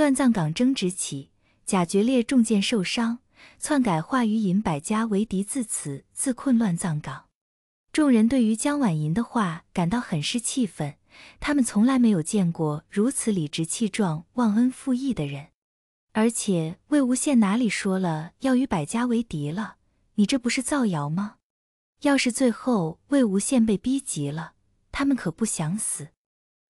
乱葬岗争执起，贾决烈中箭受伤，篡改话语引百家为敌，自此自困乱葬岗。众人对于江婉银的话感到很是气愤，他们从来没有见过如此理直气壮、忘恩负义的人。而且魏无羡哪里说了要与百家为敌了？你这不是造谣吗？要是最后魏无羡被逼急了，他们可不想死。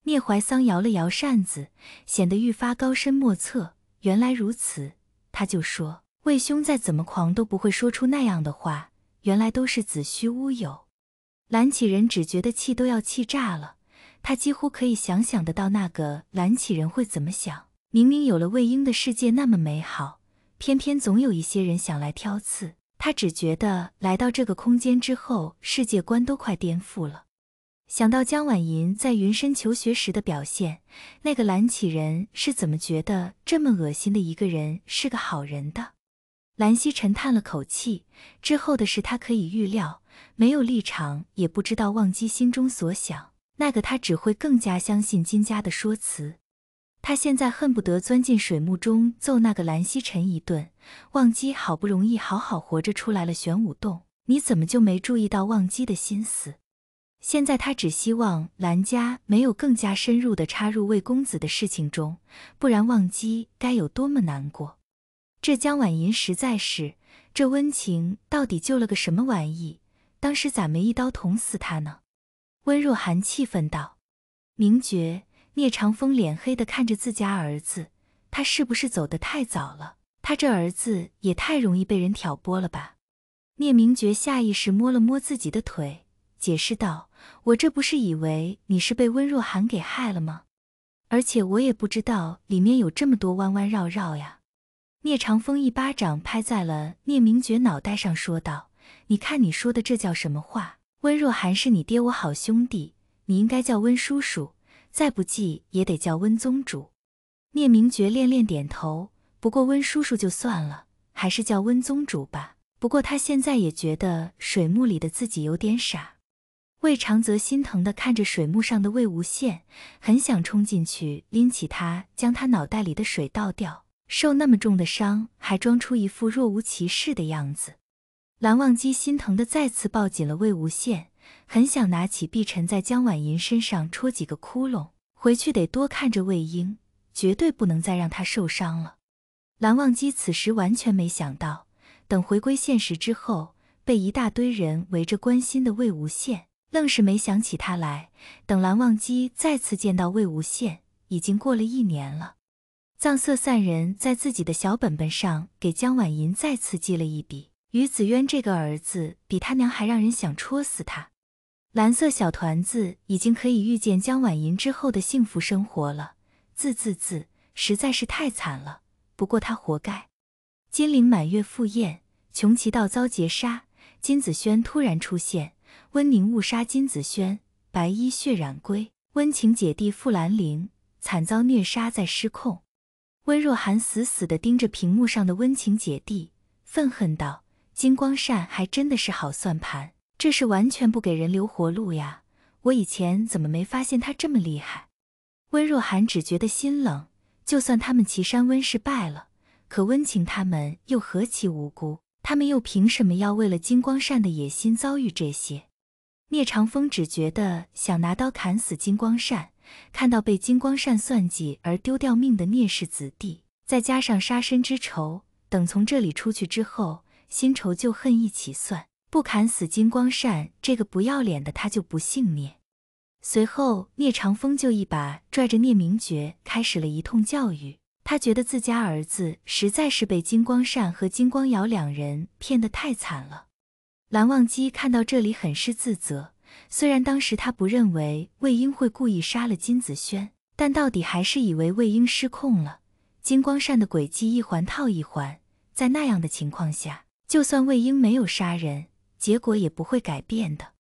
聂怀桑摇了摇扇子，显得愈发高深莫测。原来如此，他就说：“魏兄再怎么狂，都不会说出那样的话。原来都是子虚乌有。”蓝启仁只觉得气都要气炸了。他几乎可以想象得到那个蓝启仁会怎么想：明明有了魏婴的世界那么美好，偏偏总有一些人想来挑刺。他只觉得来到这个空间之后，世界观都快颠覆了。想到江婉莹在云深求学时的表现，那个蓝启人是怎么觉得这么恶心的一个人是个好人的？蓝曦臣叹了口气，之后的事他可以预料，没有立场也不知道忘机心中所想，那个他只会更加相信金家的说辞。他现在恨不得钻进水幕中揍那个蓝曦臣一顿。忘机好不容易好好活着出来了，玄武洞，你怎么就没注意到忘机的心思？现在他只希望兰家没有更加深入的插入魏公子的事情中，不然忘机该有多么难过。这江婉银实在是，这温情到底救了个什么玩意？当时咋没一刀捅死他呢？温若寒气愤道。明觉，聂长风脸黑的看着自家儿子，他是不是走得太早了？他这儿子也太容易被人挑拨了吧？聂明觉下意识摸了摸自己的腿。解释道：“我这不是以为你是被温若寒给害了吗？而且我也不知道里面有这么多弯弯绕绕呀。”聂长风一巴掌拍在了聂明觉脑袋上，说道：“你看你说的这叫什么话？温若寒是你爹，我好兄弟，你应该叫温叔叔，再不济也得叫温宗主。”聂明觉连连点头。不过温叔叔就算了，还是叫温宗主吧。不过他现在也觉得水幕里的自己有点傻。魏长泽心疼地看着水幕上的魏无羡，很想冲进去拎起他，将他脑袋里的水倒掉。受那么重的伤，还装出一副若无其事的样子。蓝忘机心疼地再次抱紧了魏无羡，很想拿起碧晨在江婉银身上戳几个窟窿。回去得多看着魏婴，绝对不能再让他受伤了。蓝忘机此时完全没想到，等回归现实之后，被一大堆人围着关心的魏无羡。愣是没想起他来。等蓝忘机再次见到魏无羡，已经过了一年了。藏色散人在自己的小本本上给江婉银再次记了一笔：于子渊这个儿子比他娘还让人想戳死他。蓝色小团子已经可以预见江婉银之后的幸福生活了。字字字，实在是太惨了。不过他活该。金陵满月赴宴，穷奇道遭劫杀，金子轩突然出现。温宁误杀金子轩，白衣血染归。温情姐弟傅兰陵惨遭虐杀，在失控。温若寒死死地盯着屏幕上的温情姐弟，愤恨道：“金光善还真的是好算盘，这是完全不给人留活路呀！我以前怎么没发现他这么厉害？”温若寒只觉得心冷，就算他们岐山温氏败了，可温情他们又何其无辜。他们又凭什么要为了金光善的野心遭遇这些？聂长风只觉得想拿刀砍死金光善，看到被金光善算计而丢掉命的聂氏子弟，再加上杀身之仇，等从这里出去之后，新仇旧恨一起算，不砍死金光善这个不要脸的，他就不姓聂。随后，聂长风就一把拽着聂明觉，开始了一通教育。他觉得自家儿子实在是被金光善和金光瑶两人骗得太惨了。蓝忘机看到这里很是自责，虽然当时他不认为魏婴会故意杀了金子轩，但到底还是以为魏婴失控了。金光善的诡计一环套一环，在那样的情况下，就算魏婴没有杀人，结果也不会改变的。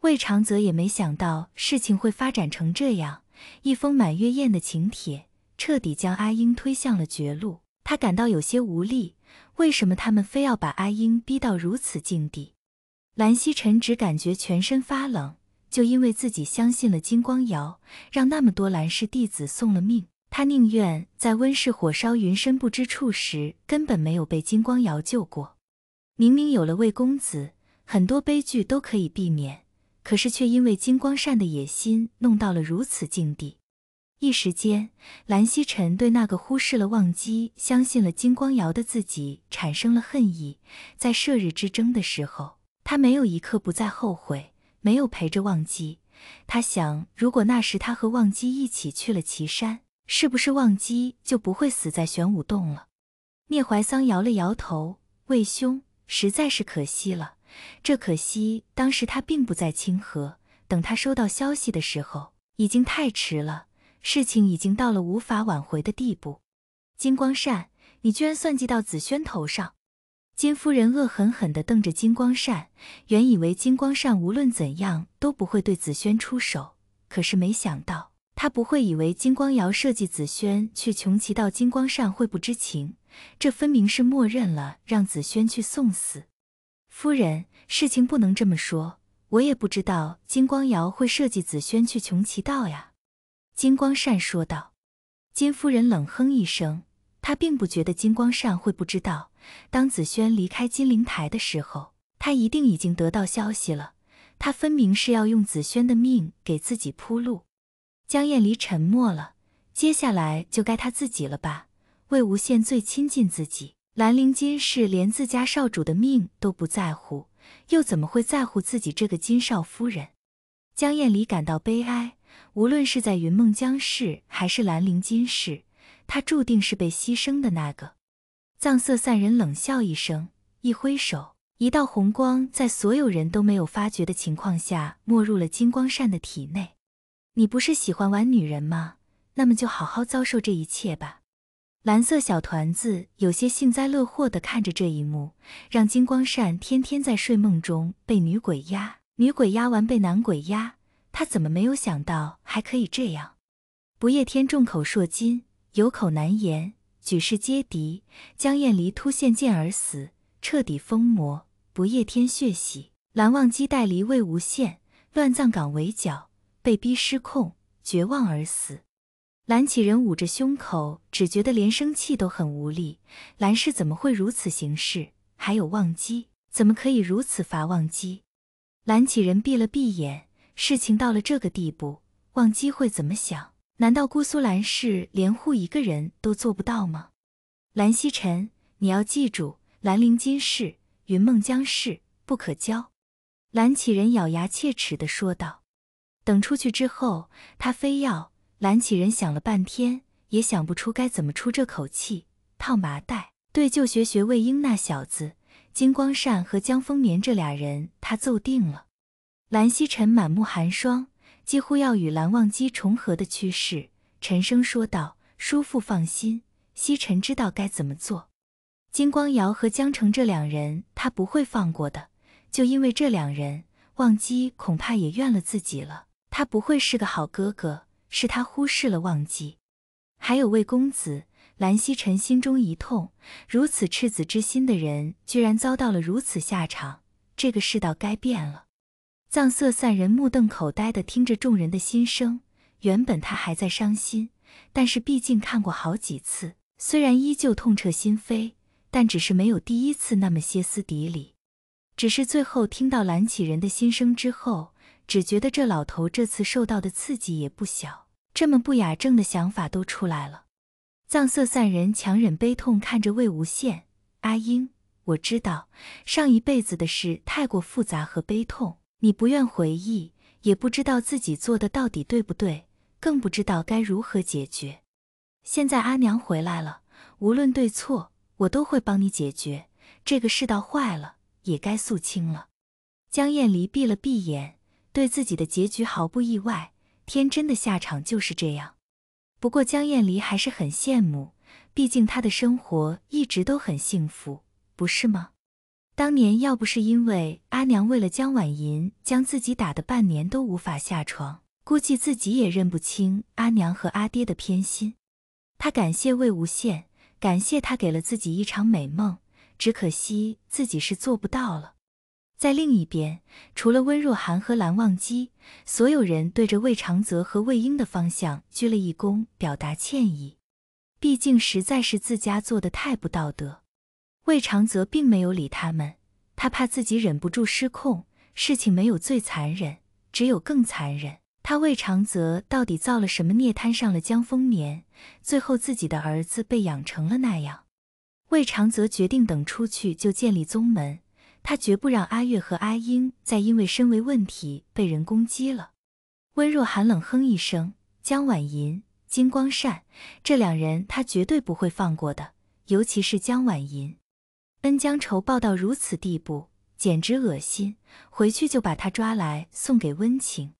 魏长泽也没想到事情会发展成这样，一封满月宴的请帖。彻底将阿英推向了绝路，他感到有些无力。为什么他们非要把阿英逼到如此境地？兰曦晨只感觉全身发冷，就因为自己相信了金光瑶，让那么多兰氏弟子送了命。他宁愿在温室火烧云深不知处时根本没有被金光瑶救过。明明有了魏公子，很多悲剧都可以避免，可是却因为金光善的野心弄到了如此境地。一时间，蓝曦臣对那个忽视了忘机、相信了金光瑶的自己产生了恨意。在射日之争的时候，他没有一刻不再后悔，没有陪着忘机。他想，如果那时他和忘机一起去了岐山，是不是忘机就不会死在玄武洞了？聂怀桑摇了摇头：“魏兄，实在是可惜了。这可惜，当时他并不在清河。等他收到消息的时候，已经太迟了。”事情已经到了无法挽回的地步，金光善，你居然算计到紫萱头上！金夫人恶狠狠地瞪着金光善，原以为金光善无论怎样都不会对紫萱出手，可是没想到他不会以为金光瑶设计紫萱去穷奇道，金光善会不知情，这分明是默认了让紫萱去送死。夫人，事情不能这么说，我也不知道金光瑶会设计紫萱去穷奇道呀。金光善说道：“金夫人冷哼一声，她并不觉得金光善会不知道。当紫萱离开金陵台的时候，他一定已经得到消息了。他分明是要用紫萱的命给自己铺路。”江艳离沉默了，接下来就该他自己了吧？魏无羡最亲近自己，兰陵金氏连自家少主的命都不在乎，又怎么会在乎自己这个金少夫人？江艳离感到悲哀。无论是在云梦江氏还是兰陵金氏，他注定是被牺牲的那个。藏色散人冷笑一声，一挥手，一道红光在所有人都没有发觉的情况下没入了金光善的体内。你不是喜欢玩女人吗？那么就好好遭受这一切吧。蓝色小团子有些幸灾乐祸地看着这一幕，让金光善天天在睡梦中被女鬼压，女鬼压完被男鬼压。他怎么没有想到还可以这样？不夜天众口铄金，有口难言，举世皆敌。江燕离突现剑而死，彻底疯魔。不夜天血洗，蓝忘机带离魏无羡，乱葬岗围剿，被逼失控，绝望而死。蓝启仁捂着胸口，只觉得连生气都很无力。蓝氏怎么会如此行事？还有忘机，怎么可以如此罚忘机？蓝启仁闭了闭眼。事情到了这个地步，忘机会怎么想？难道姑苏蓝氏连护一个人都做不到吗？蓝曦臣，你要记住，兰陵金氏、云梦江氏不可交。蓝启人咬牙切齿地说道。等出去之后，他非要……蓝启人想了半天，也想不出该怎么出这口气。套麻袋，对旧学学魏婴那小子，金光善和江风眠这俩人，他揍定了。蓝曦臣满目寒霜，几乎要与蓝忘机重合的趋势，沉声说道：“叔父放心，曦臣知道该怎么做。金光瑶和江澄这两人，他不会放过的。就因为这两人，忘机恐怕也怨了自己了。他不会是个好哥哥，是他忽视了忘机。还有魏公子，蓝曦臣心中一痛，如此赤子之心的人，居然遭到了如此下场。这个世道该变了。”藏色散人目瞪口呆地听着众人的心声。原本他还在伤心，但是毕竟看过好几次，虽然依旧痛彻心扉，但只是没有第一次那么歇斯底里。只是最后听到蓝启仁的心声之后，只觉得这老头这次受到的刺激也不小，这么不雅正的想法都出来了。藏色散人强忍悲痛看着魏无羡阿英，我知道上一辈子的事太过复杂和悲痛。你不愿回忆，也不知道自己做的到底对不对，更不知道该如何解决。现在阿娘回来了，无论对错，我都会帮你解决。这个世道坏了，也该肃清了。江晏离闭了闭眼，对自己的结局毫不意外，天真的下场就是这样。不过江晏离还是很羡慕，毕竟他的生活一直都很幸福，不是吗？当年要不是因为阿娘为了江婉银将自己打的半年都无法下床，估计自己也认不清阿娘和阿爹的偏心。他感谢魏无羡，感谢他给了自己一场美梦，只可惜自己是做不到了。在另一边，除了温若寒和蓝忘机，所有人对着魏长泽和魏婴的方向鞠了一躬，表达歉意。毕竟实在是自家做的太不道德。魏长泽并没有理他们，他怕自己忍不住失控。事情没有最残忍，只有更残忍。他魏长泽到底造了什么孽，摊上了江丰年，最后自己的儿子被养成了那样？魏长泽决定等出去就建立宗门，他绝不让阿月和阿英再因为身为问题被人攻击了。温若寒冷哼一声，江婉银、金光善这两人他绝对不会放过的，尤其是江婉银。恩将仇报到如此地步，简直恶心！回去就把他抓来送给温情。